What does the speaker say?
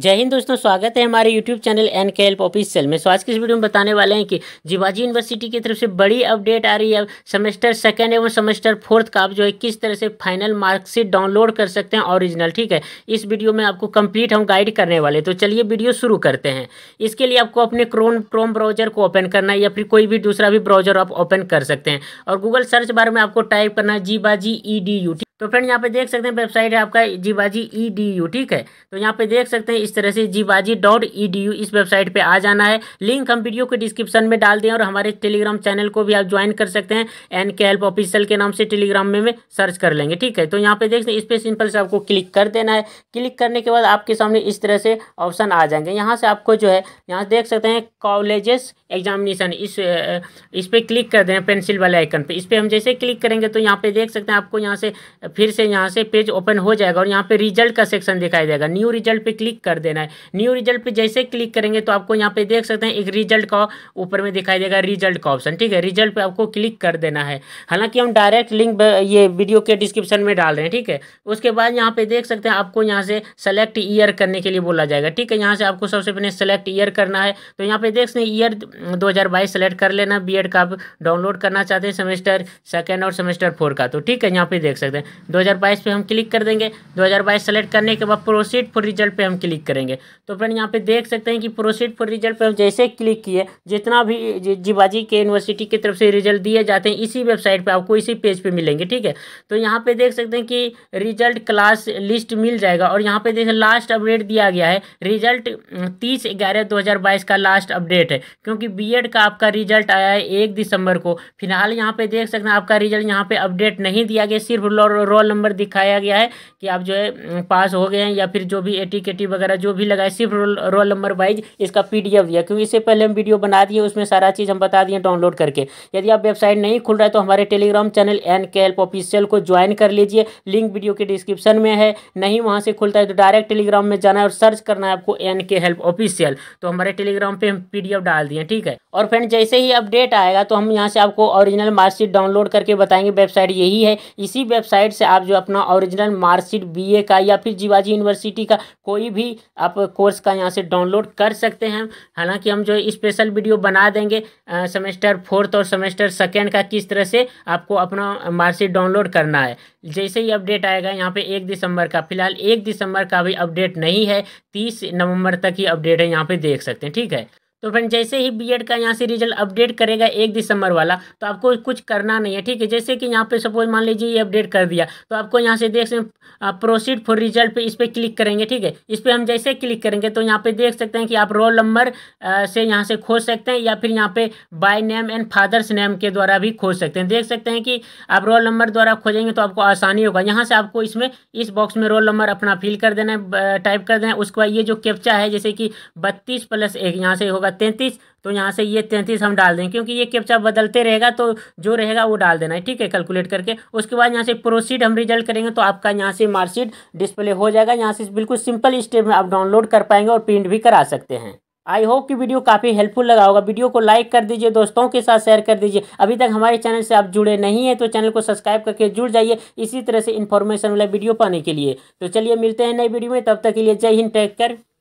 जय हिंद दोस्तों स्वागत है हमारे यूट्यूब चैनल एन के एल्प ऑफिसियल में सो आज की इस वीडियो में बताने वाले हैं कि जीवाजी यूनिवर्सिटी की तरफ से बड़ी अपडेट आ रही है सेमेस्टर सेकंड एवं सेमेस्टर फोर्थ का आप जो है किस तरह से फाइनल मार्कशीट डाउनलोड कर सकते हैं ओरिजिनल ठीक है इस वीडियो में आपको कंप्लीट हम गाइड करने वाले तो चलिए वीडियो शुरू करते हैं इसके लिए आपको अपने क्रोम क्रोम ब्राउजर को ओपन करना है या फिर कोई भी दूसरा भी ब्राउजर आप ओपन कर सकते हैं और गूगल सर्च बार में आपको टाइप करना है जीबाजी ई e डी यू तो फ्रेंड यहाँ पे देख सकते हैं वेबसाइट है आपका जीबाजी ई डी यू ठीक है तो यहाँ पे देख सकते हैं इस तरह से जीबाजी डॉट ई डी यू इस वेबसाइट पे आ जाना है लिंक हम वीडियो के डिस्क्रिप्शन में डाल दें और हमारे टेलीग्राम चैनल को भी आप ज्वाइन कर सकते हैं एन के हेल्प ऑफिशियल के नाम से टेलीग्राम में, में सर्च कर लेंगे ठीक है तो यहाँ पे देख सकते हैं इस पर सिंपल से आपको क्लिक कर देना है क्लिक करने के बाद आपके सामने इस तरह से ऑप्शन आ जाएंगे यहाँ से आपको जो है यहाँ देख सकते हैं कॉलेजेस एग्जामिनेशन इस इस पर क्लिक कर दे पेंसिल वाले आइकन पर इस पर हम जैसे क्लिक करेंगे तो यहाँ पे देख सकते हैं आपको यहाँ से फिर से यहाँ से पेज ओपन हो जाएगा और यहाँ पे रिजल्ट का सेक्शन दिखाई देगा न्यू रिजल्ट पे क्लिक कर देना है न्यू रिजल्ट पे जैसे क्लिक करेंगे तो आपको यहाँ पे देख सकते हैं एक रिजल्ट का ऊपर में दिखाई देगा रिजल्ट का ऑप्शन ठीक है रिजल्ट पे आपको क्लिक कर देना है हालांकि हम डायरेक्ट लिंक ये वीडियो के डिस्क्रिप्शन में डाल रहे हैं ठीक है उसके बाद यहाँ पे देख सकते हैं आपको यहाँ से सेलेक्ट ईयर करने के लिए बोला जाएगा ठीक है यहाँ से आपको सबसे पहले सेलेक्ट ईयर करना है तो यहाँ पे देख सकते हैं ईयर दो सेलेक्ट कर लेना बी का आप डाउनलोड करना चाहते हैं सेमेस्टर सेकेंड और सेमेस्टर फोर का तो ठीक है यहाँ पे देख सकते हैं 2022 पे हम क्लिक कर देंगे 2022 सेलेक्ट करने के बाद प्रोसीड फॉर रिजल्ट पे हम क्लिक करेंगे तो फ्रेंड यहाँ पे देख सकते हैं कि प्रोसीड फॉर रिजल्ट पे हम जैसे क्लिक किए जितना भी जिबाजी के यूनिवर्सिटी की तरफ से रिजल्ट दिए जाते हैं इसी वेबसाइट पर आपको इसी पेज पर पे मिलेंगे ठीक है तो यहाँ पर देख सकते हैं कि रिजल्ट क्लास लिस्ट मिल जाएगा और यहाँ पे देखिए लास्ट अपडेट दिया गया है रिजल्ट तीस ग्यारह दो का लास्ट अपडेट है क्योंकि बी का आपका रिजल्ट आया है एक दिसंबर को फिलहाल यहाँ पे देख सकते हैं आपका रिजल्ट यहाँ पे अपडेट नहीं दिया गया सिर्फ रोल नंबर दिखाया गया है कि आप जो है पास हो गए हैं या फिर जो भी ए टी वगैरह जो भी लगाए सिर्फ रोल रोल नंबर वाइज इसका पी दिया क्योंकि इससे पहले हम वीडियो बना दिए उसमें सारा चीज़ हम बता दिए डाउनलोड करके यदि आप वेबसाइट नहीं खुल रहा है तो हमारे Telegram channel N K help official को ज्वाइन कर लीजिए लिंक वीडियो के डिस्क्रिप्शन में है नहीं वहाँ से खुलता है तो डायरेक्ट टेलीग्राम में जाना है और सर्च करना है आपको एन के हेल्प ऑफिशियल तो हमारे टेलीग्राम पे हम पीडीएफ डाल दिए ठीक है और फ्रेंड जैसे ही अपडेट आएगा तो हम यहाँ से आपको ओरिजिनल मार्कशीट डाउनलोड करके बताएंगे वेबसाइट यही है इसी वेबसाइट वेबसाइट से आप जो अपना ओरिजिनल मार्कशीट बी का या फिर जीवाजी यूनिवर्सिटी का कोई भी आप कोर्स का यहाँ से डाउनलोड कर सकते हैं हालांकि हम जो स्पेशल वीडियो बना देंगे सेमेस्टर फोर्थ और सेमेस्टर सेकेंड का किस तरह से आपको अपना मार्कशीट डाउनलोड करना है जैसे ही अपडेट आएगा यहाँ पे एक दिसंबर का फिलहाल एक दिसंबर का भी अपडेट नहीं है तीस नवंबर तक ही अपडेट है यहाँ पे देख सकते हैं ठीक है तो फ्रेंड जैसे ही बीएड का यहाँ से रिजल्ट अपडेट करेगा एक दिसंबर वाला तो आपको कुछ करना नहीं है ठीक है जैसे कि यहाँ पे सपोज मान लीजिए ये अपडेट कर दिया तो आपको यहाँ से देख सकते हैं प्रोसीड फॉर रिजल्ट पे इस पर क्लिक करेंगे ठीक है इस पर हम जैसे क्लिक करेंगे तो यहाँ पे देख सकते हैं कि आप रोल नंबर से यहाँ से खोज सकते हैं या फिर यहाँ पे by name and father's name के द्वारा भी खोज सकते हैं देख सकते हैं कि आप रोल नंबर द्वारा खोजेंगे तो आपको आसानी होगा यहाँ से आपको इसमें इस बॉक्स में रोल नंबर अपना फिल कर देना है टाइप कर देना है उसके बाद ये जो कैप्चा है जैसे कि बत्तीस प्लस एक यहाँ से होगा तैंतीस तो यहाँ से ये तैंतीस हम डाल देंगे क्योंकि ये कैप्चा बदलते रहेगा तो जो रहेगा वो डाल देना है ठीक है कैलकुलेट करके उसके बाद यहाँ से प्रोसीड हम रिजल्ट करेंगे तो आपका यहाँ से मार्कशीट डिस्प्ले हो जाएगा यहाँ से बिल्कुल सिंपल स्टेप में आप डाउनलोड कर पाएंगे और प्रिंट भी करा सकते हैं आई होप कि वीडियो काफ़ी हेल्पफुल लगा होगा वीडियो को लाइक कर दीजिए दोस्तों के साथ शेयर कर दीजिए अभी तक हमारे चैनल से आप जुड़े नहीं हैं तो चैनल को सब्सक्राइब करके जुड़ जाइए इसी तरह से इन्फॉर्मेशन वाला वीडियो पाने के लिए तो चलिए मिलते हैं नई वीडियो में तब तक के लिए जय हिंद टेक कर